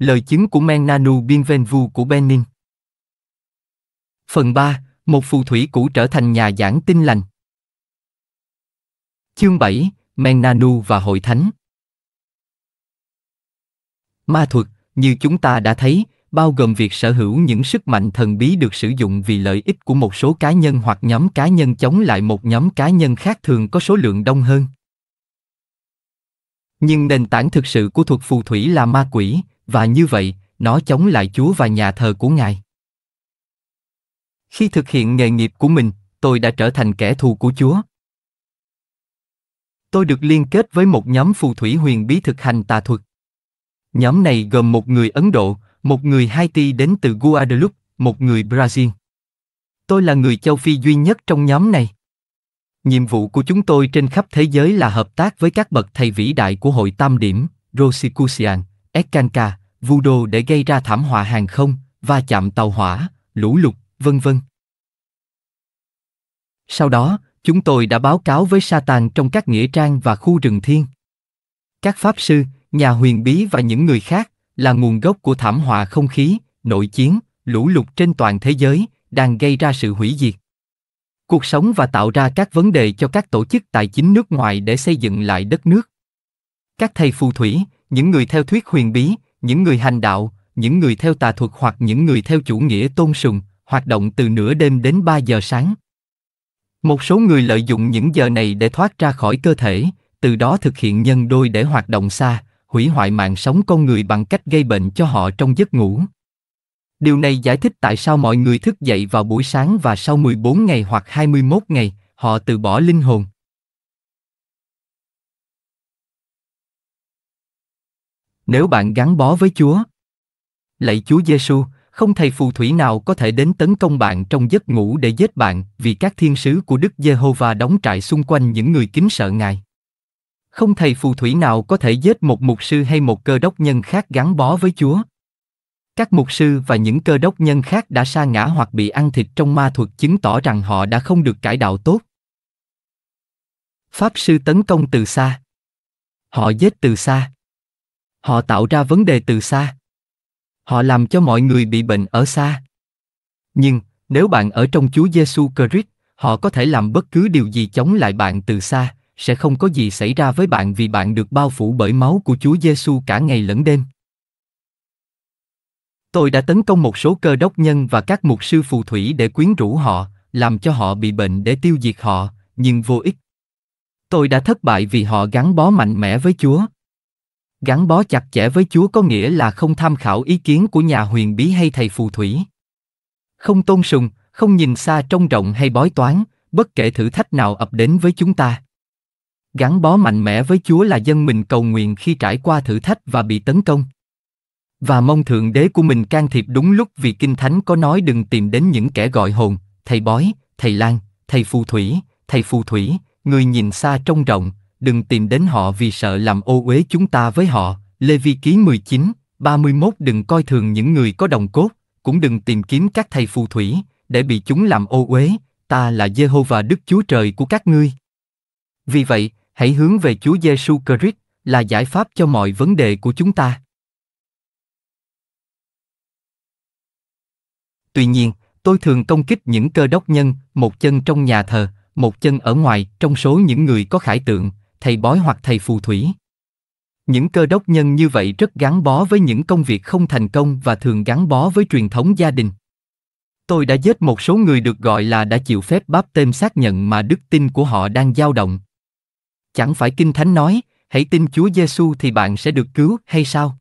Lời chứng của Menanu Bienvenue của Benin Phần 3, một phù thủy cũ trở thành nhà giảng tin lành Chương 7, Menanu và Hội Thánh Ma thuật, như chúng ta đã thấy, bao gồm việc sở hữu những sức mạnh thần bí được sử dụng vì lợi ích của một số cá nhân hoặc nhóm cá nhân chống lại một nhóm cá nhân khác thường có số lượng đông hơn. Nhưng nền tảng thực sự của thuật phù thủy là ma quỷ, và như vậy, nó chống lại Chúa và nhà thờ của Ngài. Khi thực hiện nghề nghiệp của mình, tôi đã trở thành kẻ thù của Chúa. Tôi được liên kết với một nhóm phù thủy huyền bí thực hành tà thuật. Nhóm này gồm một người Ấn Độ, một người Haiti đến từ Guadeloupe, một người Brazil. Tôi là người châu Phi duy nhất trong nhóm này. Nhiệm vụ của chúng tôi trên khắp thế giới là hợp tác với các bậc thầy vĩ đại của hội Tam Điểm, Rosicrucian, Ekanka, voodoo để gây ra thảm họa hàng không, va chạm tàu hỏa, lũ lụt, vân vân. Sau đó, chúng tôi đã báo cáo với Satan trong các nghĩa trang và khu rừng thiên. Các pháp sư, nhà huyền bí và những người khác là nguồn gốc của thảm họa không khí, nội chiến, lũ lụt trên toàn thế giới đang gây ra sự hủy diệt. Cuộc sống và tạo ra các vấn đề cho các tổ chức tài chính nước ngoài để xây dựng lại đất nước. Các thầy phù thủy, những người theo thuyết huyền bí, những người hành đạo, những người theo tà thuật hoặc những người theo chủ nghĩa tôn sùng, hoạt động từ nửa đêm đến 3 giờ sáng. Một số người lợi dụng những giờ này để thoát ra khỏi cơ thể, từ đó thực hiện nhân đôi để hoạt động xa, hủy hoại mạng sống con người bằng cách gây bệnh cho họ trong giấc ngủ. Điều này giải thích tại sao mọi người thức dậy vào buổi sáng và sau 14 ngày hoặc 21 ngày, họ từ bỏ linh hồn. nếu bạn gắn bó với Chúa. Lạy Chúa Giêsu, không thầy phù thủy nào có thể đến tấn công bạn trong giấc ngủ để giết bạn, vì các thiên sứ của Đức Giê-hô-va đóng trại xung quanh những người kính sợ Ngài. Không thầy phù thủy nào có thể giết một mục sư hay một cơ đốc nhân khác gắn bó với Chúa. Các mục sư và những cơ đốc nhân khác đã sa ngã hoặc bị ăn thịt trong ma thuật chứng tỏ rằng họ đã không được cải đạo tốt. Pháp sư tấn công từ xa. Họ giết từ xa họ tạo ra vấn đề từ xa họ làm cho mọi người bị bệnh ở xa nhưng nếu bạn ở trong chúa giêsu christ họ có thể làm bất cứ điều gì chống lại bạn từ xa sẽ không có gì xảy ra với bạn vì bạn được bao phủ bởi máu của chúa giêsu cả ngày lẫn đêm tôi đã tấn công một số cơ đốc nhân và các mục sư phù thủy để quyến rũ họ làm cho họ bị bệnh để tiêu diệt họ nhưng vô ích tôi đã thất bại vì họ gắn bó mạnh mẽ với chúa Gắn bó chặt chẽ với Chúa có nghĩa là không tham khảo ý kiến của nhà huyền bí hay thầy phù thủy. Không tôn sùng, không nhìn xa trông rộng hay bói toán, bất kể thử thách nào ập đến với chúng ta. Gắn bó mạnh mẽ với Chúa là dân mình cầu nguyện khi trải qua thử thách và bị tấn công. Và mong Thượng Đế của mình can thiệp đúng lúc vì Kinh Thánh có nói đừng tìm đến những kẻ gọi hồn, thầy bói, thầy lang, thầy phù thủy, thầy phù thủy, người nhìn xa trông rộng, đừng tìm đến họ vì sợ làm ô uế chúng ta với họ. Lê Vi Ký 19, 31 Đừng coi thường những người có đồng cốt, cũng đừng tìm kiếm các thầy phù thủy, để bị chúng làm ô uế, ta là Jehovah Đức Chúa Trời của các ngươi. Vì vậy, hãy hướng về Chúa Giêsu Christ là giải pháp cho mọi vấn đề của chúng ta. Tuy nhiên, tôi thường công kích những cơ đốc nhân, một chân trong nhà thờ, một chân ở ngoài, trong số những người có khải tượng, thầy bói hoặc thầy phù thủy. Những cơ đốc nhân như vậy rất gắn bó với những công việc không thành công và thường gắn bó với truyền thống gia đình. Tôi đã giết một số người được gọi là đã chịu phép báp tên xác nhận mà đức tin của họ đang dao động. Chẳng phải Kinh Thánh nói, hãy tin Chúa Giêsu thì bạn sẽ được cứu hay sao?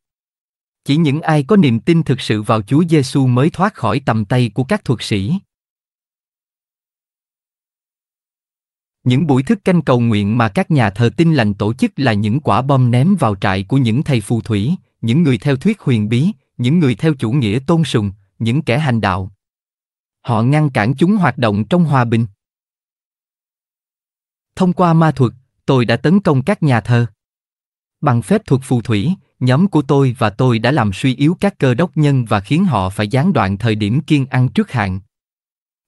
Chỉ những ai có niềm tin thực sự vào Chúa Giêsu mới thoát khỏi tầm tay của các thuật sĩ. Những buổi thức canh cầu nguyện mà các nhà thờ tin lành tổ chức là những quả bom ném vào trại của những thầy phù thủy, những người theo thuyết huyền bí, những người theo chủ nghĩa tôn sùng, những kẻ hành đạo. Họ ngăn cản chúng hoạt động trong hòa bình. Thông qua ma thuật, tôi đã tấn công các nhà thờ. Bằng phép thuật phù thủy, nhóm của tôi và tôi đã làm suy yếu các cơ đốc nhân và khiến họ phải gián đoạn thời điểm kiên ăn trước hạn.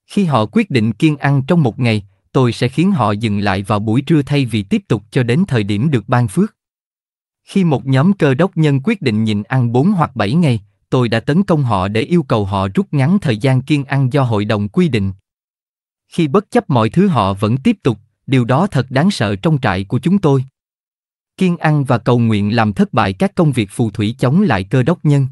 Khi họ quyết định kiên ăn trong một ngày, tôi sẽ khiến họ dừng lại vào buổi trưa thay vì tiếp tục cho đến thời điểm được ban phước. Khi một nhóm cơ đốc nhân quyết định nhịn ăn 4 hoặc 7 ngày, tôi đã tấn công họ để yêu cầu họ rút ngắn thời gian kiên ăn do hội đồng quy định. Khi bất chấp mọi thứ họ vẫn tiếp tục, điều đó thật đáng sợ trong trại của chúng tôi. Kiên ăn và cầu nguyện làm thất bại các công việc phù thủy chống lại cơ đốc nhân.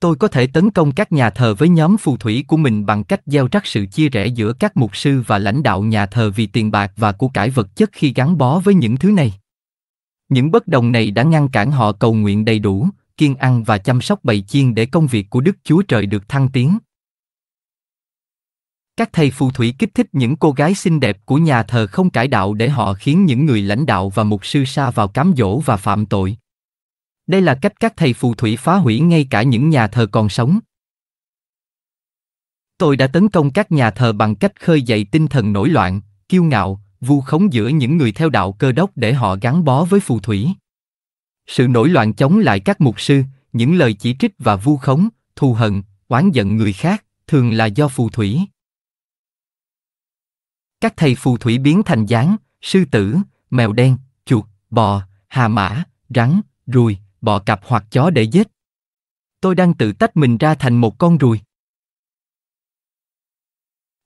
Tôi có thể tấn công các nhà thờ với nhóm phù thủy của mình bằng cách gieo rắc sự chia rẽ giữa các mục sư và lãnh đạo nhà thờ vì tiền bạc và của cải vật chất khi gắn bó với những thứ này. Những bất đồng này đã ngăn cản họ cầu nguyện đầy đủ, kiên ăn và chăm sóc bầy chiên để công việc của Đức Chúa Trời được thăng tiến. Các thầy phù thủy kích thích những cô gái xinh đẹp của nhà thờ không cải đạo để họ khiến những người lãnh đạo và mục sư xa vào cám dỗ và phạm tội. Đây là cách các thầy phù thủy phá hủy ngay cả những nhà thờ còn sống. Tôi đã tấn công các nhà thờ bằng cách khơi dậy tinh thần nổi loạn, kiêu ngạo, vu khống giữa những người theo đạo cơ đốc để họ gắn bó với phù thủy. Sự nổi loạn chống lại các mục sư, những lời chỉ trích và vu khống, thù hận, oán giận người khác, thường là do phù thủy. Các thầy phù thủy biến thành gián, sư tử, mèo đen, chuột, bò, hà mã, rắn, ruồi, bọ cạp hoặc chó để giết. Tôi đang tự tách mình ra thành một con ruồi.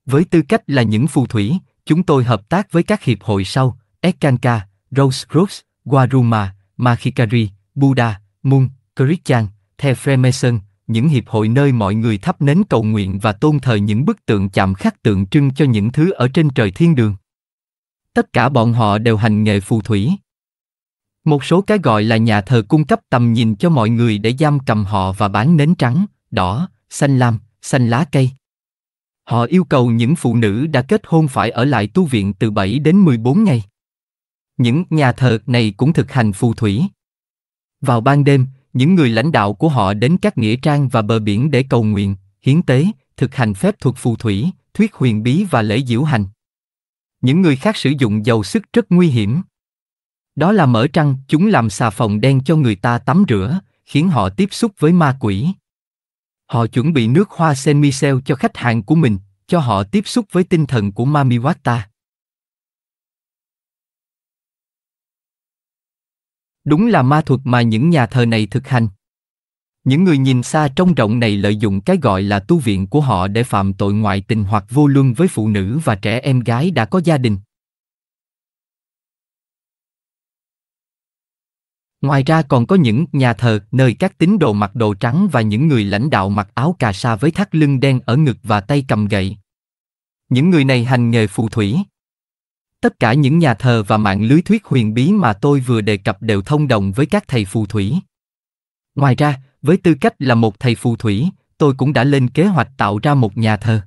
Với tư cách là những phù thủy, chúng tôi hợp tác với các hiệp hội sau, Ekanka, Rose Cross, Waruma, Mahikari, Buddha, Mun, Christian, The Freemason, những hiệp hội nơi mọi người thắp nến cầu nguyện và tôn thờ những bức tượng chạm khắc tượng trưng cho những thứ ở trên trời thiên đường. Tất cả bọn họ đều hành nghề phù thủy. Một số cái gọi là nhà thờ cung cấp tầm nhìn cho mọi người để giam cầm họ và bán nến trắng, đỏ, xanh lam, xanh lá cây. Họ yêu cầu những phụ nữ đã kết hôn phải ở lại tu viện từ 7 đến 14 ngày. Những nhà thờ này cũng thực hành phù thủy. Vào ban đêm, những người lãnh đạo của họ đến các nghĩa trang và bờ biển để cầu nguyện, hiến tế, thực hành phép thuật phù thủy, thuyết huyền bí và lễ diễu hành. Những người khác sử dụng dầu sức rất nguy hiểm, đó là mở trăng, chúng làm xà phòng đen cho người ta tắm rửa, khiến họ tiếp xúc với ma quỷ. Họ chuẩn bị nước hoa sen misel cho khách hàng của mình, cho họ tiếp xúc với tinh thần của Mamiwata. Đúng là ma thuật mà những nhà thờ này thực hành. Những người nhìn xa trong rộng này lợi dụng cái gọi là tu viện của họ để phạm tội ngoại tình hoặc vô luân với phụ nữ và trẻ em gái đã có gia đình. Ngoài ra còn có những nhà thờ nơi các tín đồ mặc đồ trắng và những người lãnh đạo mặc áo cà sa với thắt lưng đen ở ngực và tay cầm gậy. Những người này hành nghề phù thủy. Tất cả những nhà thờ và mạng lưới thuyết huyền bí mà tôi vừa đề cập đều thông đồng với các thầy phù thủy. Ngoài ra, với tư cách là một thầy phù thủy, tôi cũng đã lên kế hoạch tạo ra một nhà thờ.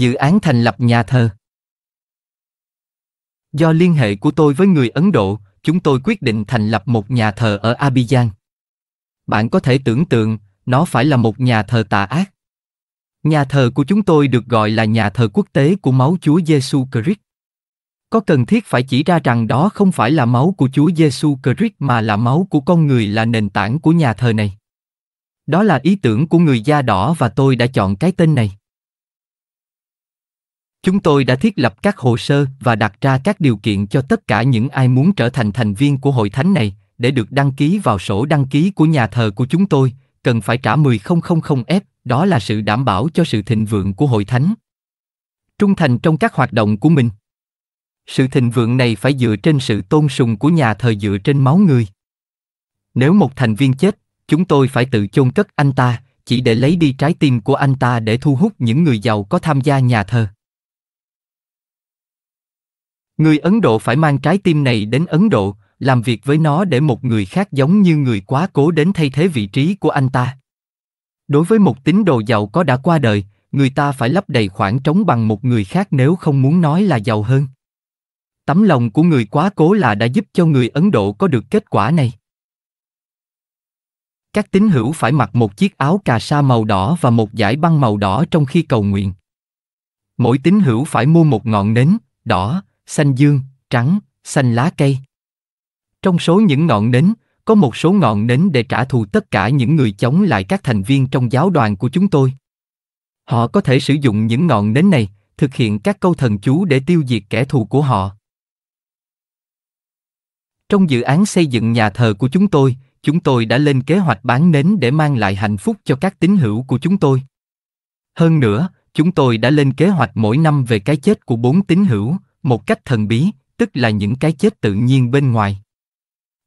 Dự án thành lập nhà thờ. Do liên hệ của tôi với người Ấn Độ, chúng tôi quyết định thành lập một nhà thờ ở Abidjan. Bạn có thể tưởng tượng, nó phải là một nhà thờ tà ác. Nhà thờ của chúng tôi được gọi là nhà thờ quốc tế của máu Chúa Giêsu Christ. Có cần thiết phải chỉ ra rằng đó không phải là máu của Chúa Giêsu Christ mà là máu của con người là nền tảng của nhà thờ này. Đó là ý tưởng của người da đỏ và tôi đã chọn cái tên này. Chúng tôi đã thiết lập các hồ sơ và đặt ra các điều kiện cho tất cả những ai muốn trở thành thành viên của hội thánh này để được đăng ký vào sổ đăng ký của nhà thờ của chúng tôi, cần phải trả 10000F, đó là sự đảm bảo cho sự thịnh vượng của hội thánh. Trung thành trong các hoạt động của mình. Sự thịnh vượng này phải dựa trên sự tôn sùng của nhà thờ dựa trên máu người. Nếu một thành viên chết, chúng tôi phải tự chôn cất anh ta, chỉ để lấy đi trái tim của anh ta để thu hút những người giàu có tham gia nhà thờ. Người Ấn Độ phải mang trái tim này đến Ấn Độ, làm việc với nó để một người khác giống như người quá cố đến thay thế vị trí của anh ta. Đối với một tín đồ giàu có đã qua đời, người ta phải lấp đầy khoảng trống bằng một người khác nếu không muốn nói là giàu hơn. Tấm lòng của người quá cố là đã giúp cho người Ấn Độ có được kết quả này. Các tín hữu phải mặc một chiếc áo cà sa màu đỏ và một dải băng màu đỏ trong khi cầu nguyện. Mỗi tín hữu phải mua một ngọn nến, đỏ, xanh dương, trắng, xanh lá cây. Trong số những ngọn nến, có một số ngọn nến để trả thù tất cả những người chống lại các thành viên trong giáo đoàn của chúng tôi. Họ có thể sử dụng những ngọn nến này, thực hiện các câu thần chú để tiêu diệt kẻ thù của họ. Trong dự án xây dựng nhà thờ của chúng tôi, chúng tôi đã lên kế hoạch bán nến để mang lại hạnh phúc cho các tín hữu của chúng tôi. Hơn nữa, chúng tôi đã lên kế hoạch mỗi năm về cái chết của bốn tín hữu, một cách thần bí, tức là những cái chết tự nhiên bên ngoài.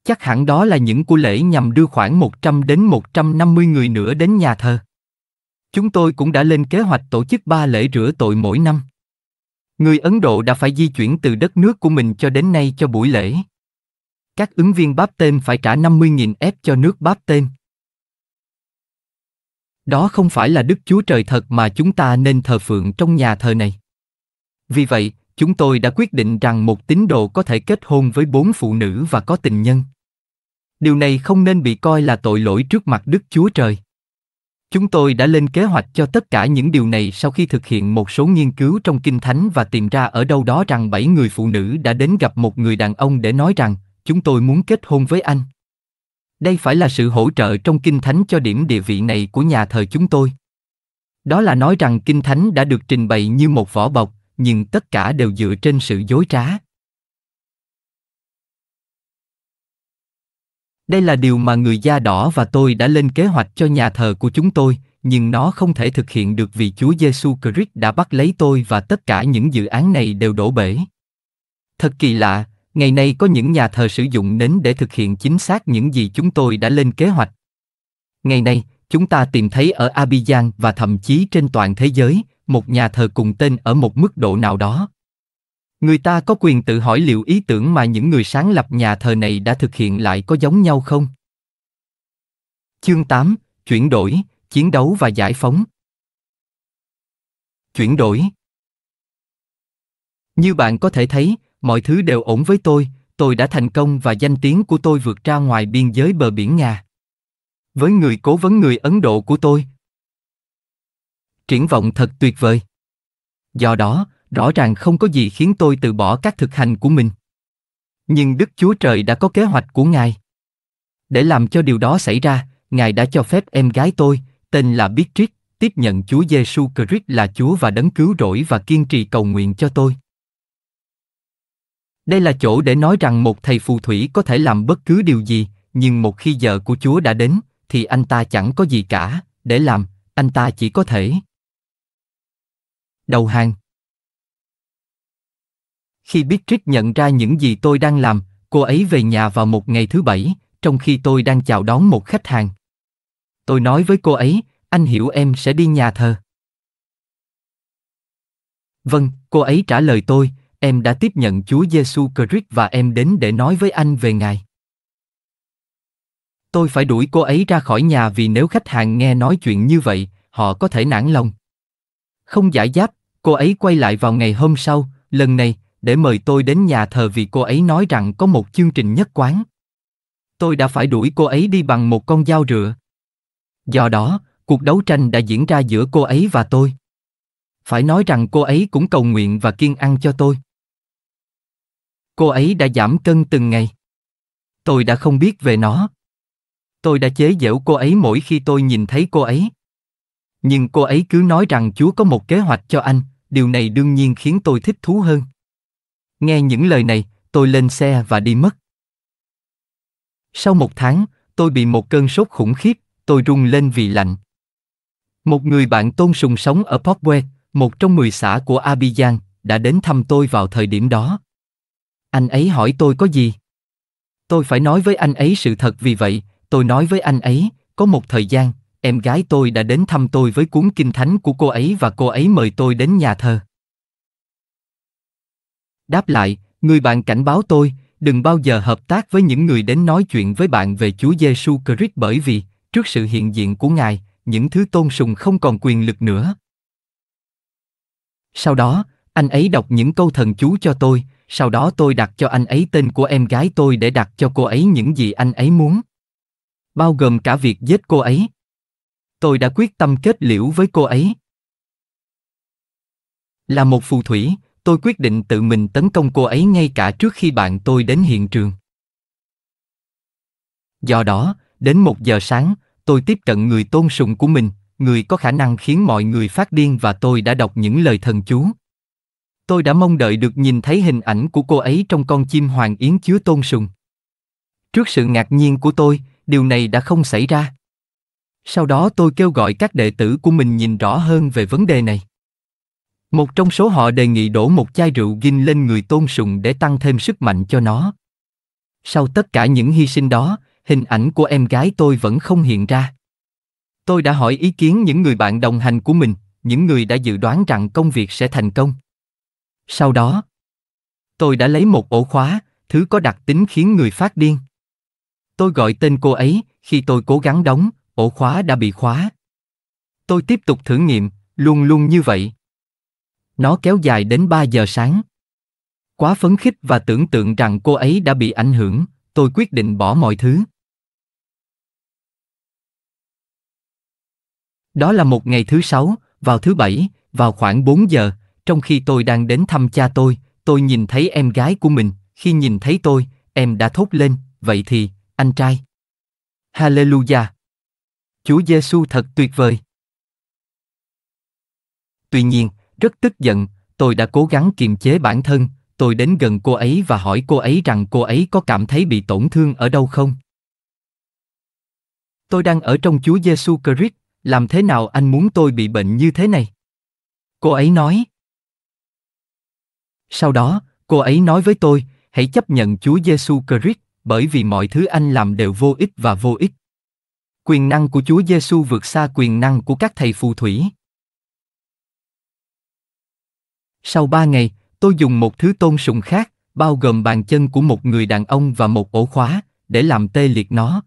Chắc hẳn đó là những của lễ nhằm đưa khoảng 100 đến 150 người nữa đến nhà thờ. Chúng tôi cũng đã lên kế hoạch tổ chức ba lễ rửa tội mỗi năm. Người Ấn Độ đã phải di chuyển từ đất nước của mình cho đến nay cho buổi lễ. Các ứng viên báp tên phải trả 50.000 ép cho nước báp tên. Đó không phải là Đức Chúa Trời thật mà chúng ta nên thờ phượng trong nhà thờ này. Vì vậy, chúng tôi đã quyết định rằng một tín đồ có thể kết hôn với bốn phụ nữ và có tình nhân. Điều này không nên bị coi là tội lỗi trước mặt Đức Chúa Trời. Chúng tôi đã lên kế hoạch cho tất cả những điều này sau khi thực hiện một số nghiên cứu trong Kinh Thánh và tìm ra ở đâu đó rằng bảy người phụ nữ đã đến gặp một người đàn ông để nói rằng, chúng tôi muốn kết hôn với anh. Đây phải là sự hỗ trợ trong Kinh Thánh cho điểm địa vị này của nhà thờ chúng tôi. Đó là nói rằng Kinh Thánh đã được trình bày như một vỏ bọc, nhưng tất cả đều dựa trên sự dối trá đây là điều mà người da đỏ và tôi đã lên kế hoạch cho nhà thờ của chúng tôi nhưng nó không thể thực hiện được vì Chúa Giêsu Christ đã bắt lấy tôi và tất cả những dự án này đều đổ bể. Thật kỳ lạ, ngày nay có những nhà thờ sử dụng nến để thực hiện chính xác những gì chúng tôi đã lên kế hoạch. Ngày nay, chúng ta tìm thấy ở Abidjan và thậm chí trên toàn thế giới, một nhà thờ cùng tên ở một mức độ nào đó. Người ta có quyền tự hỏi liệu ý tưởng mà những người sáng lập nhà thờ này đã thực hiện lại có giống nhau không? Chương 8, chuyển đổi, chiến đấu và giải phóng. Chuyển đổi. Như bạn có thể thấy, mọi thứ đều ổn với tôi, tôi đã thành công và danh tiếng của tôi vượt ra ngoài biên giới bờ biển Nga. Với người cố vấn người Ấn Độ của tôi, triển vọng thật tuyệt vời. Do đó, rõ ràng không có gì khiến tôi từ bỏ các thực hành của mình. Nhưng Đức Chúa Trời đã có kế hoạch của Ngài. Để làm cho điều đó xảy ra, Ngài đã cho phép em gái tôi, tên là Beatrice, tiếp nhận Chúa Giêsu Christ là Chúa và đấng cứu rỗi và kiên trì cầu nguyện cho tôi. Đây là chỗ để nói rằng một thầy phù thủy có thể làm bất cứ điều gì, nhưng một khi giờ của Chúa đã đến, thì anh ta chẳng có gì cả để làm, anh ta chỉ có thể đầu hàng. Khi Beatrice nhận ra những gì tôi đang làm, cô ấy về nhà vào một ngày thứ bảy, trong khi tôi đang chào đón một khách hàng. Tôi nói với cô ấy, anh hiểu em sẽ đi nhà thờ. Vâng, cô ấy trả lời tôi, em đã tiếp nhận Chúa Giêsu Christ và em đến để nói với anh về Ngài. Tôi phải đuổi cô ấy ra khỏi nhà vì nếu khách hàng nghe nói chuyện như vậy, họ có thể nản lòng. Không giải giáp, cô ấy quay lại vào ngày hôm sau, lần này, để mời tôi đến nhà thờ vì cô ấy nói rằng có một chương trình nhất quán. Tôi đã phải đuổi cô ấy đi bằng một con dao rựa. Do đó, cuộc đấu tranh đã diễn ra giữa cô ấy và tôi. Phải nói rằng cô ấy cũng cầu nguyện và kiên ăn cho tôi. Cô ấy đã giảm cân từng ngày. Tôi đã không biết về nó. Tôi đã chế giễu cô ấy mỗi khi tôi nhìn thấy cô ấy nhưng cô ấy cứ nói rằng chúa có một kế hoạch cho anh điều này đương nhiên khiến tôi thích thú hơn nghe những lời này tôi lên xe và đi mất sau một tháng tôi bị một cơn sốt khủng khiếp tôi run lên vì lạnh một người bạn tôn sùng sống ở Popwe, một trong 10 xã của Abidjan, đã đến thăm tôi vào thời điểm đó. Anh ấy hỏi tôi có gì? Tôi phải nói với anh ấy sự thật vì vậy, tôi nói với anh ấy, có một thời gian, em gái tôi đã đến thăm tôi với cuốn kinh thánh của cô ấy và cô ấy mời tôi đến nhà thờ. Đáp lại, người bạn cảnh báo tôi, đừng bao giờ hợp tác với những người đến nói chuyện với bạn về Chúa Giêsu Christ bởi vì, trước sự hiện diện của Ngài, những thứ tôn sùng không còn quyền lực nữa. Sau đó, anh ấy đọc những câu thần chú cho tôi, sau đó tôi đặt cho anh ấy tên của em gái tôi để đặt cho cô ấy những gì anh ấy muốn. Bao gồm cả việc giết cô ấy, tôi đã quyết tâm kết liễu với cô ấy. Là một phù thủy, tôi quyết định tự mình tấn công cô ấy ngay cả trước khi bạn tôi đến hiện trường. Do đó, đến một giờ sáng, tôi tiếp cận người tôn sùng của mình, người có khả năng khiến mọi người phát điên và tôi đã đọc những lời thần chú. Tôi đã mong đợi được nhìn thấy hình ảnh của cô ấy trong con chim hoàng yến chứa tôn sùng. Trước sự ngạc nhiên của tôi, điều này đã không xảy ra. Sau đó tôi kêu gọi các đệ tử của mình nhìn rõ hơn về vấn đề này. Một trong số họ đề nghị đổ một chai rượu gin lên người tôn sùng để tăng thêm sức mạnh cho nó. Sau tất cả những hy sinh đó, hình ảnh của em gái tôi vẫn không hiện ra. Tôi đã hỏi ý kiến những người bạn đồng hành của mình, những người đã dự đoán rằng công việc sẽ thành công. Sau đó, tôi đã lấy một ổ khóa, thứ có đặc tính khiến người phát điên. Tôi gọi tên cô ấy, khi tôi cố gắng đóng, ổ khóa đã bị khóa. Tôi tiếp tục thử nghiệm, luôn luôn như vậy. Nó kéo dài đến 3 giờ sáng. Quá phấn khích và tưởng tượng rằng cô ấy đã bị ảnh hưởng, tôi quyết định bỏ mọi thứ. Đó là một ngày thứ sáu, vào thứ bảy, vào khoảng 4 giờ, trong khi tôi đang đến thăm cha tôi, tôi nhìn thấy em gái của mình, khi nhìn thấy tôi, em đã thốt lên, vậy thì, anh trai. Hallelujah, Chúa Giêsu thật tuyệt vời. Tuy nhiên, rất tức giận, tôi đã cố gắng kiềm chế bản thân, tôi đến gần cô ấy và hỏi cô ấy rằng cô ấy có cảm thấy bị tổn thương ở đâu không. Tôi đang ở trong Chúa Giêsu Christ, làm thế nào anh muốn tôi bị bệnh như thế này? Cô ấy nói. Sau đó, cô ấy nói với tôi, hãy chấp nhận Chúa Giêsu Christ, bởi vì mọi thứ anh làm đều vô ích và vô ích. Quyền năng của Chúa Giêsu vượt xa quyền năng của các thầy phù thủy. Sau ba ngày, tôi dùng một thứ tôn sùng khác, bao gồm bàn chân của một người đàn ông và một ổ khóa, để làm tê liệt nó.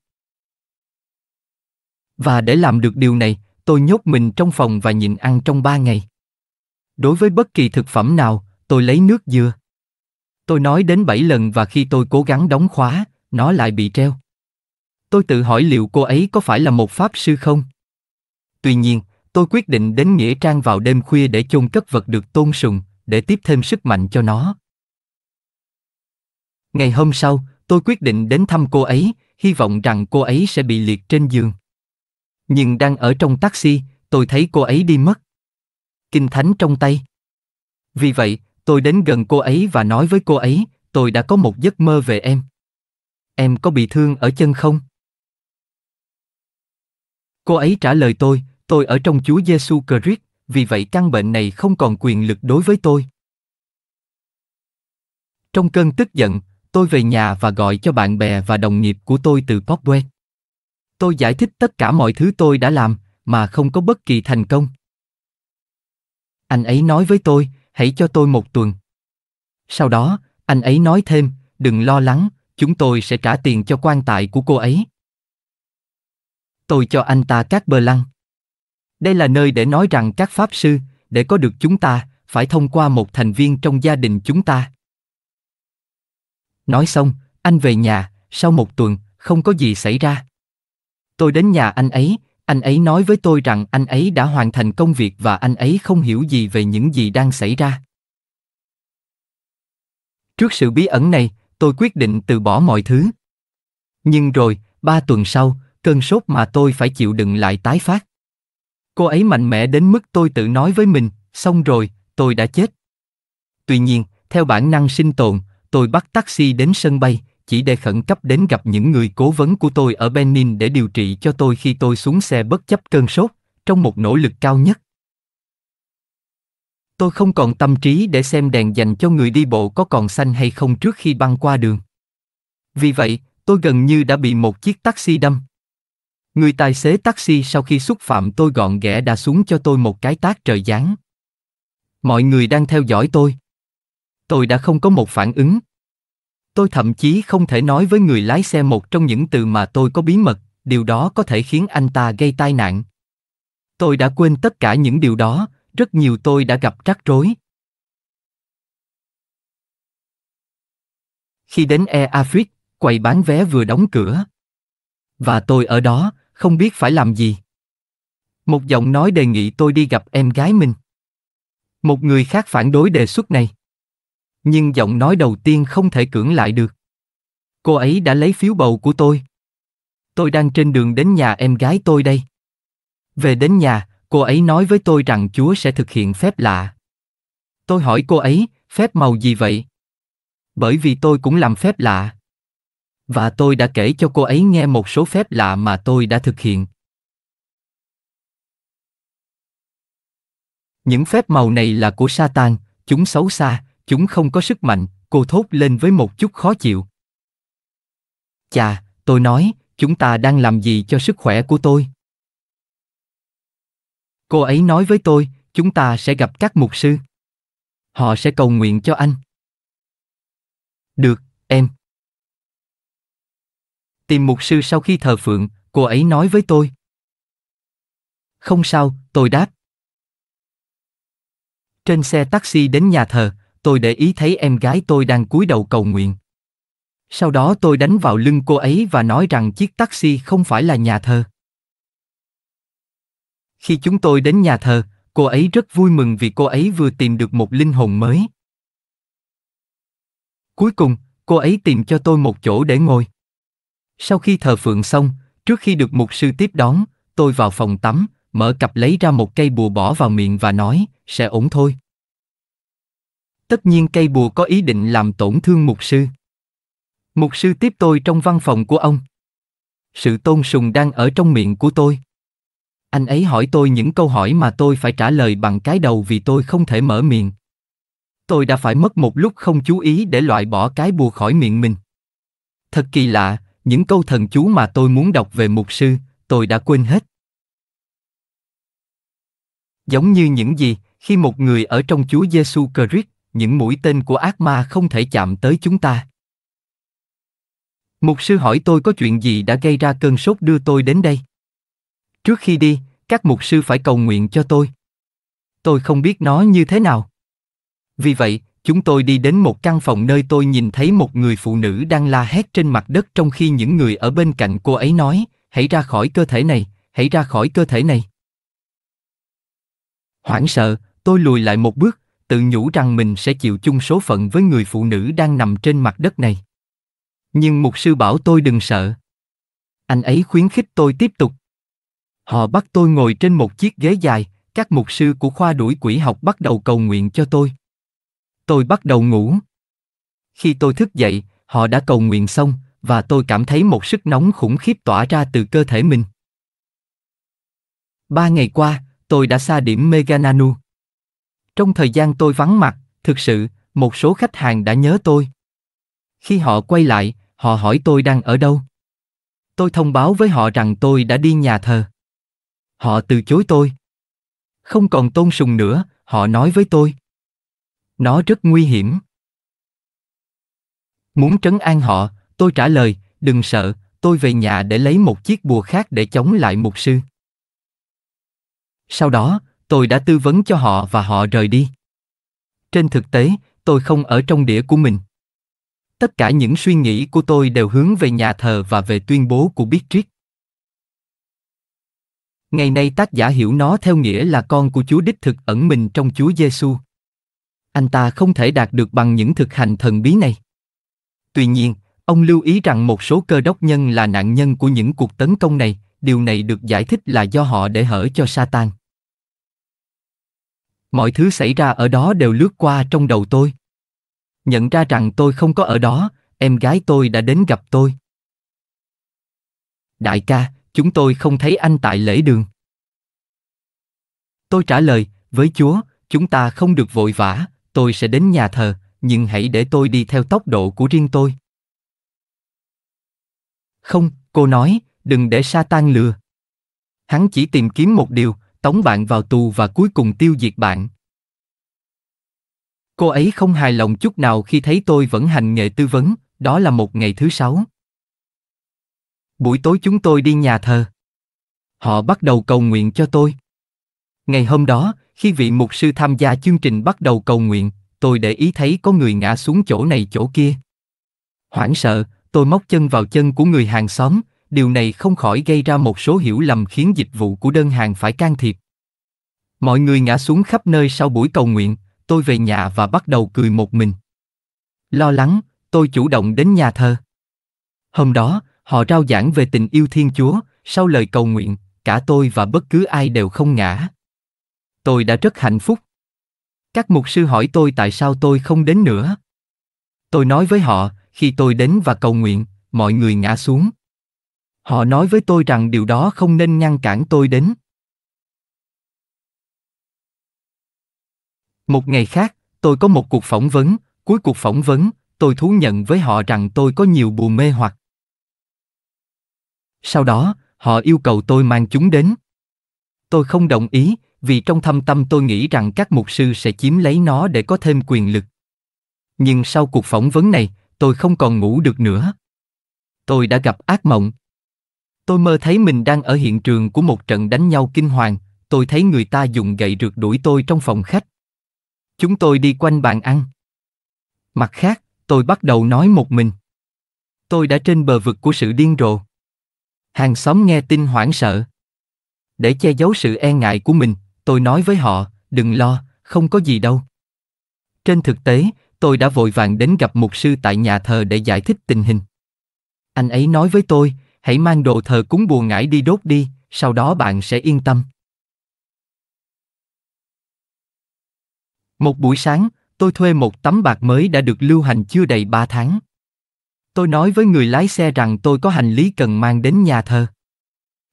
Và để làm được điều này, tôi nhốt mình trong phòng và nhịn ăn trong ba ngày. Đối với bất kỳ thực phẩm nào, tôi lấy nước dừa. Tôi nói đến bảy lần và khi tôi cố gắng đóng khóa, nó lại bị treo tôi tự hỏi liệu cô ấy có phải là một pháp sư không? Tuy nhiên, tôi quyết định đến Nghĩa Trang vào đêm khuya để chôn cất vật được tôn sùng, để tiếp thêm sức mạnh cho nó. Ngày hôm sau, tôi quyết định đến thăm cô ấy, hy vọng rằng cô ấy sẽ bị liệt trên giường. Nhưng đang ở trong taxi, tôi thấy cô ấy đi mất. Kinh thánh trong tay. Vì vậy, tôi đến gần cô ấy và nói với cô ấy, tôi đã có một giấc mơ về em. Em có bị thương ở chân không? Cô ấy trả lời tôi, tôi ở trong Chúa Giêsu Christ, vì vậy căn bệnh này không còn quyền lực đối với tôi. Trong cơn tức giận, tôi về nhà và gọi cho bạn bè và đồng nghiệp của tôi từ Popway. Tôi giải thích tất cả mọi thứ tôi đã làm, mà không có bất kỳ thành công. Anh ấy nói với tôi, hãy cho tôi một tuần. Sau đó, anh ấy nói thêm, đừng lo lắng, chúng tôi sẽ trả tiền cho quan tài của cô ấy tôi cho anh ta các bờ lăng. Đây là nơi để nói rằng các pháp sư, để có được chúng ta, phải thông qua một thành viên trong gia đình chúng ta. Nói xong, anh về nhà, sau một tuần, không có gì xảy ra. Tôi đến nhà anh ấy, anh ấy nói với tôi rằng anh ấy đã hoàn thành công việc và anh ấy không hiểu gì về những gì đang xảy ra. Trước sự bí ẩn này, tôi quyết định từ bỏ mọi thứ. Nhưng rồi, ba tuần sau, cơn sốt mà tôi phải chịu đựng lại tái phát. Cô ấy mạnh mẽ đến mức tôi tự nói với mình, xong rồi, tôi đã chết. Tuy nhiên, theo bản năng sinh tồn, tôi bắt taxi đến sân bay, chỉ để khẩn cấp đến gặp những người cố vấn của tôi ở Benin để điều trị cho tôi khi tôi xuống xe bất chấp cơn sốt, trong một nỗ lực cao nhất. Tôi không còn tâm trí để xem đèn dành cho người đi bộ có còn xanh hay không trước khi băng qua đường. Vì vậy, tôi gần như đã bị một chiếc taxi đâm. Người tài xế taxi sau khi xúc phạm tôi gọn ghẽ đã xuống cho tôi một cái tác trời giáng. Mọi người đang theo dõi tôi. Tôi đã không có một phản ứng. Tôi thậm chí không thể nói với người lái xe một trong những từ mà tôi có bí mật, điều đó có thể khiến anh ta gây tai nạn. Tôi đã quên tất cả những điều đó, rất nhiều tôi đã gặp rắc rối. Khi đến Air Afrique, quầy bán vé vừa đóng cửa. Và tôi ở đó, không biết phải làm gì. Một giọng nói đề nghị tôi đi gặp em gái mình. Một người khác phản đối đề xuất này. Nhưng giọng nói đầu tiên không thể cưỡng lại được. Cô ấy đã lấy phiếu bầu của tôi. Tôi đang trên đường đến nhà em gái tôi đây. Về đến nhà, cô ấy nói với tôi rằng Chúa sẽ thực hiện phép lạ. Tôi hỏi cô ấy, phép màu gì vậy? Bởi vì tôi cũng làm phép lạ và tôi đã kể cho cô ấy nghe một số phép lạ mà tôi đã thực hiện những phép màu này là của satan chúng xấu xa chúng không có sức mạnh cô thốt lên với một chút khó chịu chà tôi nói chúng ta đang làm gì cho sức khỏe của tôi cô ấy nói với tôi chúng ta sẽ gặp các mục sư họ sẽ cầu nguyện cho anh được em tìm mục sư sau khi thờ phượng, cô ấy nói với tôi. Không sao, tôi đáp. Trên xe taxi đến nhà thờ, tôi để ý thấy em gái tôi đang cúi đầu cầu nguyện. Sau đó tôi đánh vào lưng cô ấy và nói rằng chiếc taxi không phải là nhà thờ. Khi chúng tôi đến nhà thờ, cô ấy rất vui mừng vì cô ấy vừa tìm được một linh hồn mới. Cuối cùng, cô ấy tìm cho tôi một chỗ để ngồi. Sau khi thờ phượng xong, trước khi được mục sư tiếp đón, tôi vào phòng tắm, mở cặp lấy ra một cây bùa bỏ vào miệng và nói, sẽ ổn thôi. Tất nhiên cây bùa có ý định làm tổn thương mục sư. Mục sư tiếp tôi trong văn phòng của ông. Sự tôn sùng đang ở trong miệng của tôi. Anh ấy hỏi tôi những câu hỏi mà tôi phải trả lời bằng cái đầu vì tôi không thể mở miệng. Tôi đã phải mất một lúc không chú ý để loại bỏ cái bùa khỏi miệng mình. Thật kỳ lạ, những câu thần chú mà tôi muốn đọc về mục sư, tôi đã quên hết. Giống như những gì, khi một người ở trong Chúa Giêsu Christ, những mũi tên của ác ma không thể chạm tới chúng ta. Mục sư hỏi tôi có chuyện gì đã gây ra cơn sốt đưa tôi đến đây. Trước khi đi, các mục sư phải cầu nguyện cho tôi. Tôi không biết nó như thế nào. Vì vậy, Chúng tôi đi đến một căn phòng nơi tôi nhìn thấy một người phụ nữ đang la hét trên mặt đất trong khi những người ở bên cạnh cô ấy nói, hãy ra khỏi cơ thể này, hãy ra khỏi cơ thể này. Hoảng sợ, tôi lùi lại một bước, tự nhủ rằng mình sẽ chịu chung số phận với người phụ nữ đang nằm trên mặt đất này. Nhưng mục sư bảo tôi đừng sợ. Anh ấy khuyến khích tôi tiếp tục. Họ bắt tôi ngồi trên một chiếc ghế dài, các mục sư của khoa đuổi quỷ học bắt đầu cầu nguyện cho tôi tôi bắt đầu ngủ. Khi tôi thức dậy, họ đã cầu nguyện xong, và tôi cảm thấy một sức nóng khủng khiếp tỏa ra từ cơ thể mình. Ba ngày qua, tôi đã xa điểm Megananu. Trong thời gian tôi vắng mặt, thực sự, một số khách hàng đã nhớ tôi. Khi họ quay lại, họ hỏi tôi đang ở đâu. Tôi thông báo với họ rằng tôi đã đi nhà thờ. Họ từ chối tôi. Không còn tôn sùng nữa, họ nói với tôi. Nó rất nguy hiểm. Muốn trấn an họ, tôi trả lời, đừng sợ, tôi về nhà để lấy một chiếc bùa khác để chống lại mục sư. Sau đó, tôi đã tư vấn cho họ và họ rời đi. Trên thực tế, tôi không ở trong đĩa của mình. Tất cả những suy nghĩ của tôi đều hướng về nhà thờ và về tuyên bố của Beatrice. Ngày nay tác giả hiểu nó theo nghĩa là con của Chúa đích thực ẩn mình trong Chúa Giêsu anh ta không thể đạt được bằng những thực hành thần bí này. Tuy nhiên, ông lưu ý rằng một số cơ đốc nhân là nạn nhân của những cuộc tấn công này, điều này được giải thích là do họ để hở cho Satan. Mọi thứ xảy ra ở đó đều lướt qua trong đầu tôi. Nhận ra rằng tôi không có ở đó, em gái tôi đã đến gặp tôi. Đại ca, chúng tôi không thấy anh tại lễ đường. Tôi trả lời, với Chúa, chúng ta không được vội vã, tôi sẽ đến nhà thờ, nhưng hãy để tôi đi theo tốc độ của riêng tôi. Không, cô nói, đừng để Satan lừa. Hắn chỉ tìm kiếm một điều, tống bạn vào tù và cuối cùng tiêu diệt bạn. Cô ấy không hài lòng chút nào khi thấy tôi vẫn hành nghề tư vấn, đó là một ngày thứ sáu. Buổi tối chúng tôi đi nhà thờ. Họ bắt đầu cầu nguyện cho tôi. Ngày hôm đó, khi vị mục sư tham gia chương trình bắt đầu cầu nguyện, tôi để ý thấy có người ngã xuống chỗ này chỗ kia. Hoảng sợ, tôi móc chân vào chân của người hàng xóm, điều này không khỏi gây ra một số hiểu lầm khiến dịch vụ của đơn hàng phải can thiệp. Mọi người ngã xuống khắp nơi sau buổi cầu nguyện, tôi về nhà và bắt đầu cười một mình. Lo lắng, tôi chủ động đến nhà thờ. Hôm đó, họ trao giảng về tình yêu Thiên Chúa, sau lời cầu nguyện, cả tôi và bất cứ ai đều không ngã, tôi đã rất hạnh phúc. Các mục sư hỏi tôi tại sao tôi không đến nữa. Tôi nói với họ, khi tôi đến và cầu nguyện, mọi người ngã xuống. Họ nói với tôi rằng điều đó không nên ngăn cản tôi đến. Một ngày khác, tôi có một cuộc phỏng vấn, cuối cuộc phỏng vấn, tôi thú nhận với họ rằng tôi có nhiều bùa mê hoặc. Sau đó, họ yêu cầu tôi mang chúng đến. Tôi không đồng ý, vì trong thâm tâm tôi nghĩ rằng các mục sư sẽ chiếm lấy nó để có thêm quyền lực. Nhưng sau cuộc phỏng vấn này, tôi không còn ngủ được nữa. Tôi đã gặp ác mộng. Tôi mơ thấy mình đang ở hiện trường của một trận đánh nhau kinh hoàng, tôi thấy người ta dùng gậy rượt đuổi tôi trong phòng khách. Chúng tôi đi quanh bàn ăn. Mặt khác, tôi bắt đầu nói một mình. Tôi đã trên bờ vực của sự điên rồ. Hàng xóm nghe tin hoảng sợ. Để che giấu sự e ngại của mình, tôi nói với họ đừng lo không có gì đâu trên thực tế tôi đã vội vàng đến gặp mục sư tại nhà thờ để giải thích tình hình anh ấy nói với tôi hãy mang đồ thờ cúng bùa ngải đi đốt đi sau đó bạn sẽ yên tâm một buổi sáng tôi thuê một tấm bạc mới đã được lưu hành chưa đầy 3 tháng. Tôi nói với người lái xe rằng tôi có hành lý cần mang đến nhà thờ.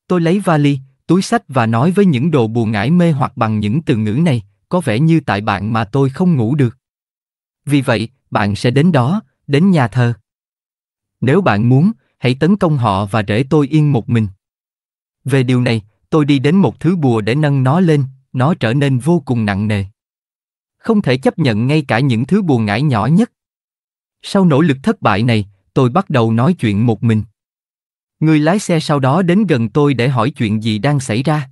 Tôi lấy vali, túi sách và nói với những đồ bùa ngải mê hoặc bằng những từ ngữ này, có vẻ như tại bạn mà tôi không ngủ được. Vì vậy, bạn sẽ đến đó, đến nhà thờ. Nếu bạn muốn, hãy tấn công họ và để tôi yên một mình. Về điều này, tôi đi đến một thứ bùa để nâng nó lên, nó trở nên vô cùng nặng nề. Không thể chấp nhận ngay cả những thứ bùa ngải nhỏ nhất. Sau nỗ lực thất bại này, tôi bắt đầu nói chuyện một mình. Người lái xe sau đó đến gần tôi để hỏi chuyện gì đang xảy ra.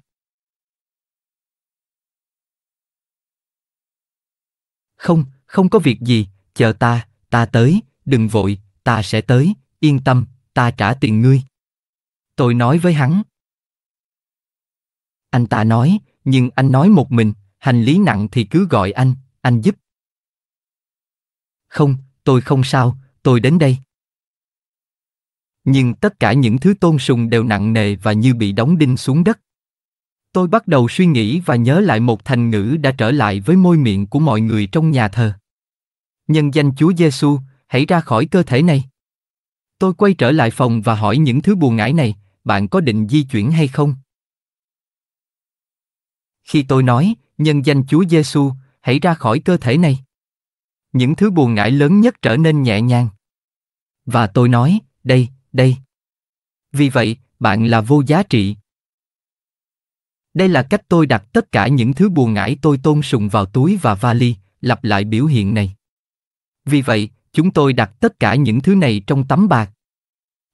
Không, không có việc gì, chờ ta, ta tới, đừng vội, ta sẽ tới, yên tâm, ta trả tiền ngươi. Tôi nói với hắn. Anh ta nói, nhưng anh nói một mình, hành lý nặng thì cứ gọi anh, anh giúp. Không, tôi không sao, tôi đến đây nhưng tất cả những thứ tôn sùng đều nặng nề và như bị đóng đinh xuống đất tôi bắt đầu suy nghĩ và nhớ lại một thành ngữ đã trở lại với môi miệng của mọi người trong nhà thờ nhân danh chúa giêsu hãy ra khỏi cơ thể này tôi quay trở lại phòng và hỏi những thứ buồn ngãi này bạn có định di chuyển hay không khi tôi nói nhân danh chúa giêsu hãy ra khỏi cơ thể này những thứ buồn ngãi lớn nhất trở nên nhẹ nhàng và tôi nói đây đây. Vì vậy, bạn là vô giá trị. Đây là cách tôi đặt tất cả những thứ buồn ngãi tôi tôn sùng vào túi và vali, lặp lại biểu hiện này. Vì vậy, chúng tôi đặt tất cả những thứ này trong tấm bạc.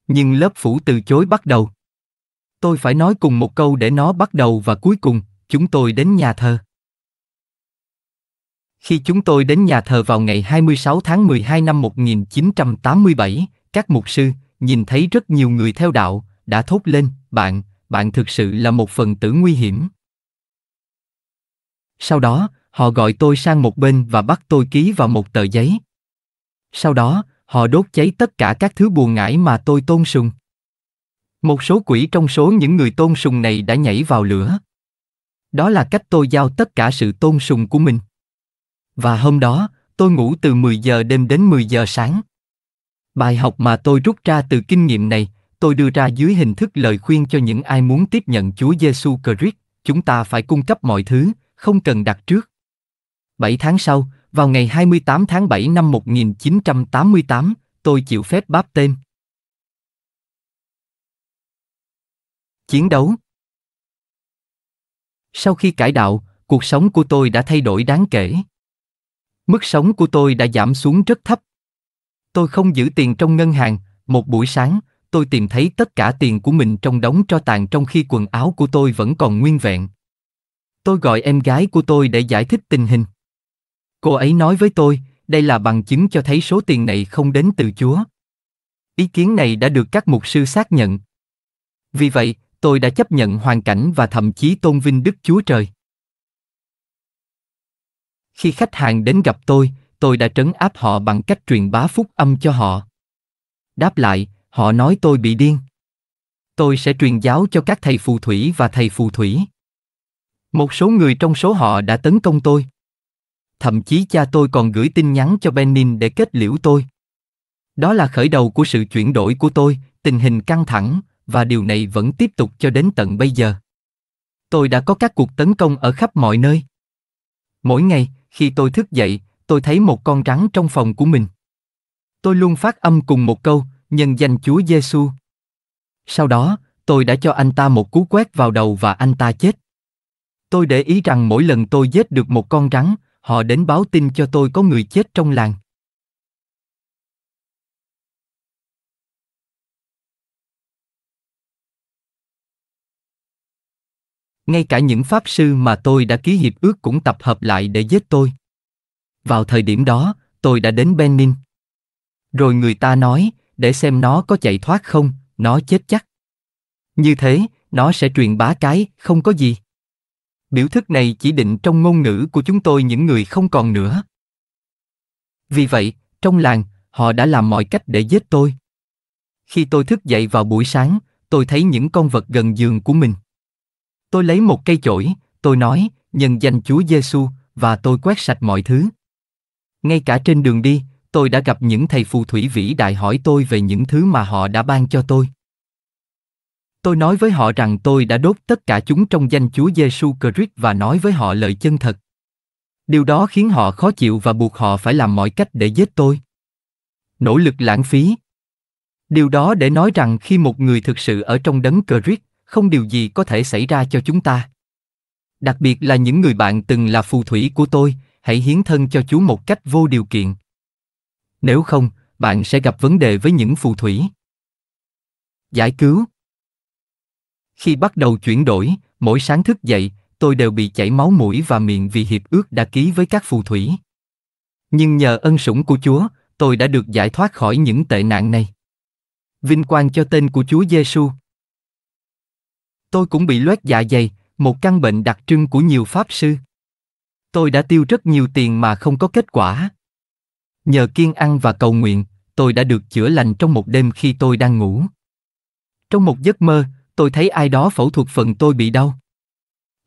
Nhưng lớp phủ từ chối bắt đầu. Tôi phải nói cùng một câu để nó bắt đầu và cuối cùng, chúng tôi đến nhà thờ. Khi chúng tôi đến nhà thờ vào ngày 26 tháng 12 năm 1987, các mục sư, nhìn thấy rất nhiều người theo đạo, đã thốt lên, bạn, bạn thực sự là một phần tử nguy hiểm. Sau đó, họ gọi tôi sang một bên và bắt tôi ký vào một tờ giấy. Sau đó, họ đốt cháy tất cả các thứ buồn ngãi mà tôi tôn sùng. Một số quỷ trong số những người tôn sùng này đã nhảy vào lửa. Đó là cách tôi giao tất cả sự tôn sùng của mình. Và hôm đó, tôi ngủ từ 10 giờ đêm đến 10 giờ sáng. Bài học mà tôi rút ra từ kinh nghiệm này, tôi đưa ra dưới hình thức lời khuyên cho những ai muốn tiếp nhận Chúa Giêsu Christ, chúng ta phải cung cấp mọi thứ, không cần đặt trước. 7 tháng sau, vào ngày 28 tháng 7 năm 1988, tôi chịu phép báp tên. Chiến đấu Sau khi cải đạo, cuộc sống của tôi đã thay đổi đáng kể. Mức sống của tôi đã giảm xuống rất thấp, Tôi không giữ tiền trong ngân hàng, một buổi sáng, tôi tìm thấy tất cả tiền của mình trong đống tro tàn trong khi quần áo của tôi vẫn còn nguyên vẹn. Tôi gọi em gái của tôi để giải thích tình hình. Cô ấy nói với tôi, đây là bằng chứng cho thấy số tiền này không đến từ Chúa. Ý kiến này đã được các mục sư xác nhận. Vì vậy, tôi đã chấp nhận hoàn cảnh và thậm chí tôn vinh Đức Chúa Trời. Khi khách hàng đến gặp tôi, tôi đã trấn áp họ bằng cách truyền bá phúc âm cho họ. Đáp lại, họ nói tôi bị điên. Tôi sẽ truyền giáo cho các thầy phù thủy và thầy phù thủy. Một số người trong số họ đã tấn công tôi. Thậm chí cha tôi còn gửi tin nhắn cho Benin để kết liễu tôi. Đó là khởi đầu của sự chuyển đổi của tôi, tình hình căng thẳng, và điều này vẫn tiếp tục cho đến tận bây giờ. Tôi đã có các cuộc tấn công ở khắp mọi nơi. Mỗi ngày, khi tôi thức dậy, tôi thấy một con rắn trong phòng của mình. Tôi luôn phát âm cùng một câu, nhân danh Chúa Giêsu. Sau đó, tôi đã cho anh ta một cú quét vào đầu và anh ta chết. Tôi để ý rằng mỗi lần tôi giết được một con rắn, họ đến báo tin cho tôi có người chết trong làng. ngay cả những pháp sư mà tôi đã ký hiệp ước cũng tập hợp lại để giết tôi vào thời điểm đó, tôi đã đến Benin. Rồi người ta nói, để xem nó có chạy thoát không, nó chết chắc. Như thế, nó sẽ truyền bá cái, không có gì. Biểu thức này chỉ định trong ngôn ngữ của chúng tôi những người không còn nữa. Vì vậy, trong làng, họ đã làm mọi cách để giết tôi. Khi tôi thức dậy vào buổi sáng, tôi thấy những con vật gần giường của mình. Tôi lấy một cây chổi, tôi nói, nhân danh Chúa Giêsu và tôi quét sạch mọi thứ. Ngay cả trên đường đi, tôi đã gặp những thầy phù thủy vĩ đại hỏi tôi về những thứ mà họ đã ban cho tôi. Tôi nói với họ rằng tôi đã đốt tất cả chúng trong danh Chúa Giêsu Christ và nói với họ lời chân thật. Điều đó khiến họ khó chịu và buộc họ phải làm mọi cách để giết tôi. Nỗ lực lãng phí. Điều đó để nói rằng khi một người thực sự ở trong đấng Christ, không điều gì có thể xảy ra cho chúng ta. Đặc biệt là những người bạn từng là phù thủy của tôi, hãy hiến thân cho Chúa một cách vô điều kiện. Nếu không, bạn sẽ gặp vấn đề với những phù thủy. Giải cứu Khi bắt đầu chuyển đổi, mỗi sáng thức dậy, tôi đều bị chảy máu mũi và miệng vì hiệp ước đã ký với các phù thủy. Nhưng nhờ ân sủng của Chúa, tôi đã được giải thoát khỏi những tệ nạn này. Vinh quang cho tên của Chúa Giêsu. Tôi cũng bị loét dạ dày, một căn bệnh đặc trưng của nhiều pháp sư. Tôi đã tiêu rất nhiều tiền mà không có kết quả. Nhờ kiên ăn và cầu nguyện, tôi đã được chữa lành trong một đêm khi tôi đang ngủ. Trong một giấc mơ, tôi thấy ai đó phẫu thuật phần tôi bị đau.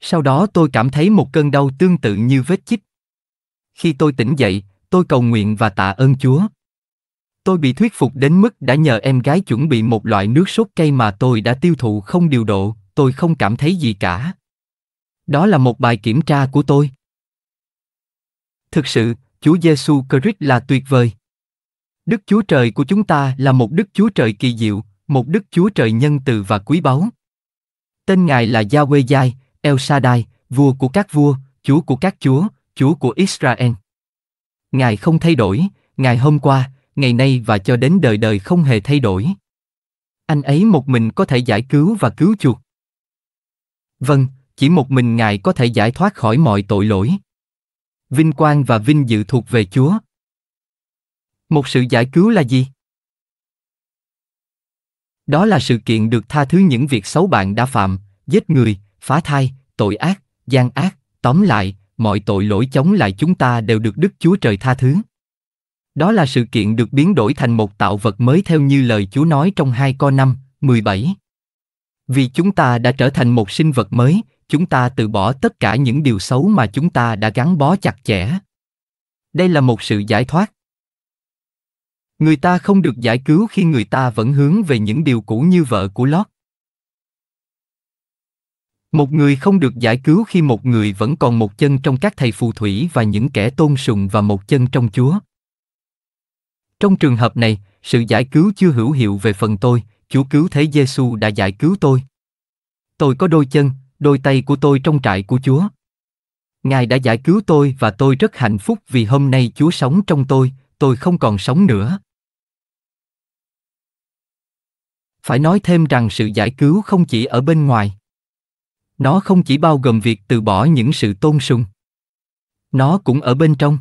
Sau đó tôi cảm thấy một cơn đau tương tự như vết chích. Khi tôi tỉnh dậy, tôi cầu nguyện và tạ ơn Chúa. Tôi bị thuyết phục đến mức đã nhờ em gái chuẩn bị một loại nước sốt cây mà tôi đã tiêu thụ không điều độ, tôi không cảm thấy gì cả. Đó là một bài kiểm tra của tôi. Thực sự, Chúa Giêsu Christ là tuyệt vời. Đức Chúa Trời của chúng ta là một Đức Chúa Trời kỳ diệu, một Đức Chúa Trời nhân từ và quý báu. Tên Ngài là Yahweh Jai, El Shaddai, vua của các vua, Chúa của các chúa, Chúa của Israel. Ngài không thay đổi, Ngài hôm qua, ngày nay và cho đến đời đời không hề thay đổi. Anh ấy một mình có thể giải cứu và cứu chuộc. Vâng, chỉ một mình Ngài có thể giải thoát khỏi mọi tội lỗi vinh quang và vinh dự thuộc về Chúa. Một sự giải cứu là gì? Đó là sự kiện được tha thứ những việc xấu bạn đã phạm, giết người, phá thai, tội ác, gian ác, tóm lại, mọi tội lỗi chống lại chúng ta đều được Đức Chúa Trời tha thứ. Đó là sự kiện được biến đổi thành một tạo vật mới theo như lời Chúa nói trong 2 co 5, 17. Vì chúng ta đã trở thành một sinh vật mới, chúng ta từ bỏ tất cả những điều xấu mà chúng ta đã gắn bó chặt chẽ đây là một sự giải thoát người ta không được giải cứu khi người ta vẫn hướng về những điều cũ như vợ của lót một người không được giải cứu khi một người vẫn còn một chân trong các thầy phù thủy và những kẻ tôn sùng và một chân trong chúa trong trường hợp này sự giải cứu chưa hữu hiệu về phần tôi chúa cứu thế giêsu đã giải cứu tôi tôi có đôi chân đôi tay của tôi trong trại của Chúa. Ngài đã giải cứu tôi và tôi rất hạnh phúc vì hôm nay Chúa sống trong tôi, tôi không còn sống nữa. Phải nói thêm rằng sự giải cứu không chỉ ở bên ngoài. Nó không chỉ bao gồm việc từ bỏ những sự tôn sùng. Nó cũng ở bên trong.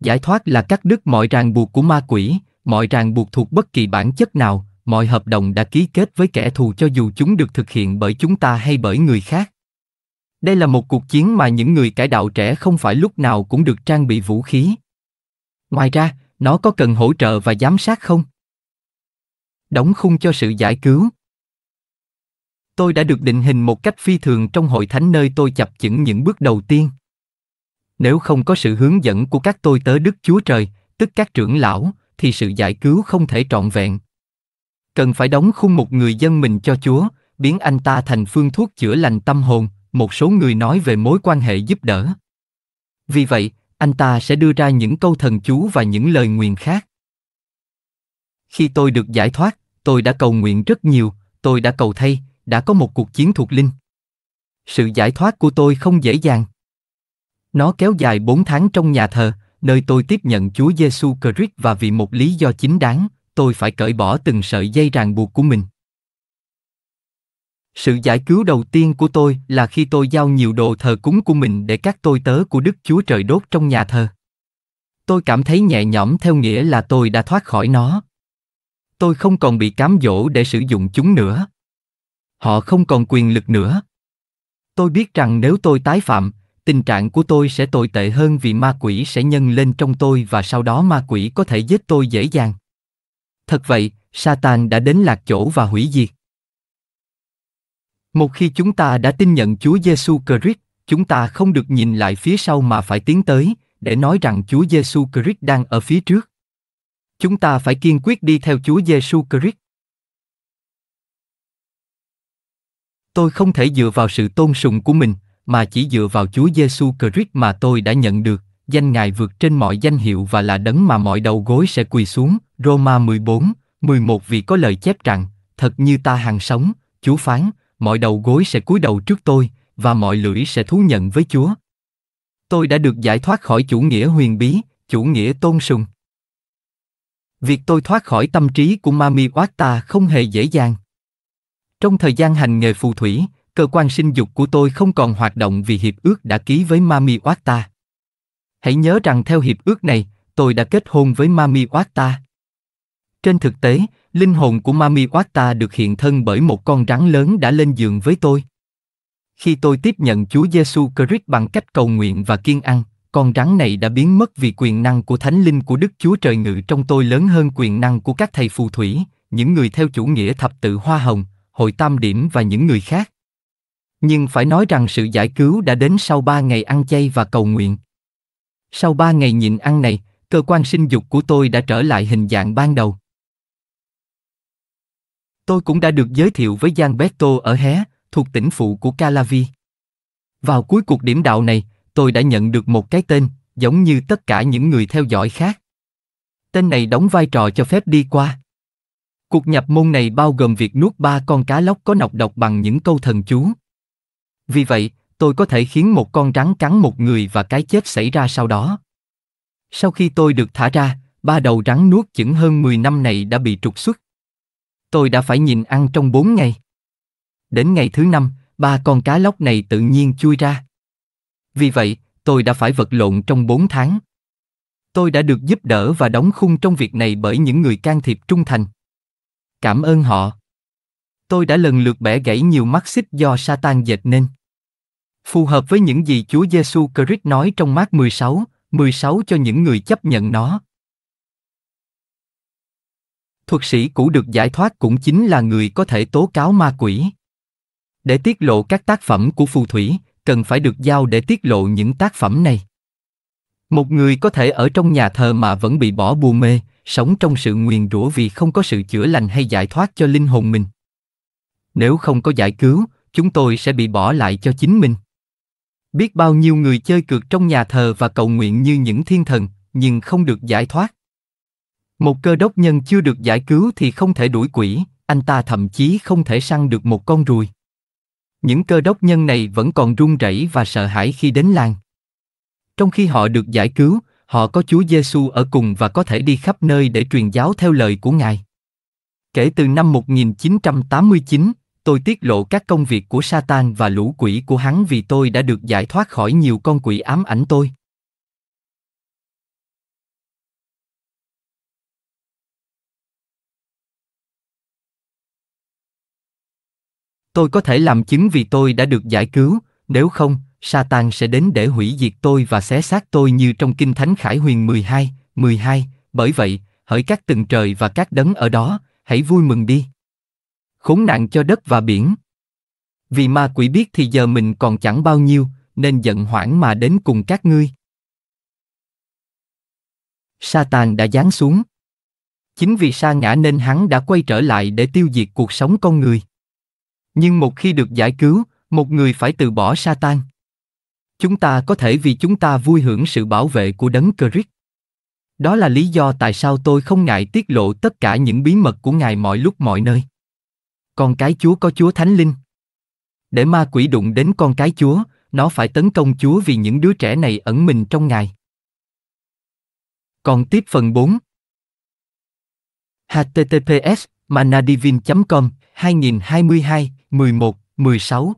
Giải thoát là cắt đứt mọi ràng buộc của ma quỷ, mọi ràng buộc thuộc bất kỳ bản chất nào, mọi hợp đồng đã ký kết với kẻ thù cho dù chúng được thực hiện bởi chúng ta hay bởi người khác đây là một cuộc chiến mà những người cải đạo trẻ không phải lúc nào cũng được trang bị vũ khí ngoài ra nó có cần hỗ trợ và giám sát không đóng khung cho sự giải cứu tôi đã được định hình một cách phi thường trong hội thánh nơi tôi chập chững những bước đầu tiên nếu không có sự hướng dẫn của các tôi tớ đức chúa trời tức các trưởng lão thì sự giải cứu không thể trọn vẹn cần phải đóng khung một người dân mình cho Chúa, biến anh ta thành phương thuốc chữa lành tâm hồn, một số người nói về mối quan hệ giúp đỡ. Vì vậy, anh ta sẽ đưa ra những câu thần chú và những lời nguyện khác. Khi tôi được giải thoát, tôi đã cầu nguyện rất nhiều, tôi đã cầu thay, đã có một cuộc chiến thuộc linh. Sự giải thoát của tôi không dễ dàng. Nó kéo dài 4 tháng trong nhà thờ, nơi tôi tiếp nhận Chúa Giêsu Christ và vì một lý do chính đáng, tôi phải cởi bỏ từng sợi dây ràng buộc của mình sự giải cứu đầu tiên của tôi là khi tôi giao nhiều đồ thờ cúng của mình để các tôi tớ của đức chúa trời đốt trong nhà thờ tôi cảm thấy nhẹ nhõm theo nghĩa là tôi đã thoát khỏi nó tôi không còn bị cám dỗ để sử dụng chúng nữa họ không còn quyền lực nữa tôi biết rằng nếu tôi tái phạm tình trạng của tôi sẽ tồi tệ hơn vì ma quỷ sẽ nhân lên trong tôi và sau đó ma quỷ có thể giết tôi dễ dàng Thật vậy, Satan đã đến lạc chỗ và hủy diệt. Một khi chúng ta đã tin nhận Chúa Giêsu Christ, chúng ta không được nhìn lại phía sau mà phải tiến tới để nói rằng Chúa Giêsu Christ đang ở phía trước. Chúng ta phải kiên quyết đi theo Chúa Giêsu Christ. Tôi không thể dựa vào sự tôn sùng của mình, mà chỉ dựa vào Chúa Giêsu Christ mà tôi đã nhận được danh ngài vượt trên mọi danh hiệu và là đấng mà mọi đầu gối sẽ quỳ xuống, Roma 14, 11 vì có lời chép rằng, thật như ta hàng sống, Chúa phán, mọi đầu gối sẽ cúi đầu trước tôi, và mọi lưỡi sẽ thú nhận với Chúa. Tôi đã được giải thoát khỏi chủ nghĩa huyền bí, chủ nghĩa tôn sùng. Việc tôi thoát khỏi tâm trí của Mami Wata không hề dễ dàng. Trong thời gian hành nghề phù thủy, cơ quan sinh dục của tôi không còn hoạt động vì hiệp ước đã ký với Mami Wata. Hãy nhớ rằng theo hiệp ước này, tôi đã kết hôn với Mami Wata. Trên thực tế, linh hồn của Mami Wata được hiện thân bởi một con rắn lớn đã lên giường với tôi. Khi tôi tiếp nhận Chúa Giêsu Christ bằng cách cầu nguyện và kiên ăn, con rắn này đã biến mất vì quyền năng của Thánh Linh của Đức Chúa Trời ngự trong tôi lớn hơn quyền năng của các thầy phù thủy, những người theo chủ nghĩa thập tự hoa hồng, hội tam điểm và những người khác. Nhưng phải nói rằng sự giải cứu đã đến sau ba ngày ăn chay và cầu nguyện. Sau ba ngày nhịn ăn này, cơ quan sinh dục của tôi đã trở lại hình dạng ban đầu. Tôi cũng đã được giới thiệu với Gianbetto ở Hé, thuộc tỉnh phụ của Calavi. Vào cuối cuộc điểm đạo này, tôi đã nhận được một cái tên, giống như tất cả những người theo dõi khác. Tên này đóng vai trò cho phép đi qua. Cuộc nhập môn này bao gồm việc nuốt ba con cá lóc có nọc độc bằng những câu thần chú. Vì vậy, tôi có thể khiến một con rắn cắn một người và cái chết xảy ra sau đó. Sau khi tôi được thả ra, ba đầu rắn nuốt chững hơn 10 năm này đã bị trục xuất. Tôi đã phải nhìn ăn trong 4 ngày. Đến ngày thứ năm, ba con cá lóc này tự nhiên chui ra. Vì vậy, tôi đã phải vật lộn trong 4 tháng. Tôi đã được giúp đỡ và đóng khung trong việc này bởi những người can thiệp trung thành. Cảm ơn họ. Tôi đã lần lượt bẻ gãy nhiều mắt xích do Satan dệt nên phù hợp với những gì Chúa Giêsu Christ nói trong mát 16, 16 cho những người chấp nhận nó. Thuật sĩ cũ được giải thoát cũng chính là người có thể tố cáo ma quỷ. Để tiết lộ các tác phẩm của phù thủy, cần phải được giao để tiết lộ những tác phẩm này. Một người có thể ở trong nhà thờ mà vẫn bị bỏ bùa mê, sống trong sự nguyền rủa vì không có sự chữa lành hay giải thoát cho linh hồn mình. Nếu không có giải cứu, chúng tôi sẽ bị bỏ lại cho chính mình. Biết bao nhiêu người chơi cược trong nhà thờ và cầu nguyện như những thiên thần, nhưng không được giải thoát. Một cơ đốc nhân chưa được giải cứu thì không thể đuổi quỷ, anh ta thậm chí không thể săn được một con ruồi. Những cơ đốc nhân này vẫn còn run rẩy và sợ hãi khi đến làng. Trong khi họ được giải cứu, họ có Chúa Giêsu ở cùng và có thể đi khắp nơi để truyền giáo theo lời của Ngài. Kể từ năm 1989, Tôi tiết lộ các công việc của Satan và lũ quỷ của hắn vì tôi đã được giải thoát khỏi nhiều con quỷ ám ảnh tôi. Tôi có thể làm chứng vì tôi đã được giải cứu, nếu không, Satan sẽ đến để hủy diệt tôi và xé xác tôi như trong Kinh Thánh Khải Huyền 12, 12, bởi vậy, hỡi các từng trời và các đấng ở đó, hãy vui mừng đi khốn nạn cho đất và biển. Vì ma quỷ biết thì giờ mình còn chẳng bao nhiêu, nên giận hoảng mà đến cùng các ngươi. Satan đã giáng xuống. Chính vì sa ngã nên hắn đã quay trở lại để tiêu diệt cuộc sống con người. Nhưng một khi được giải cứu, một người phải từ bỏ Satan. Chúng ta có thể vì chúng ta vui hưởng sự bảo vệ của đấng Christ. Đó là lý do tại sao tôi không ngại tiết lộ tất cả những bí mật của Ngài mọi lúc mọi nơi. Con cái chúa có chúa thánh linh. Để ma quỷ đụng đến con cái chúa, nó phải tấn công chúa vì những đứa trẻ này ẩn mình trong ngài. Còn tiếp phần 4. https manadivin com 2022 11 16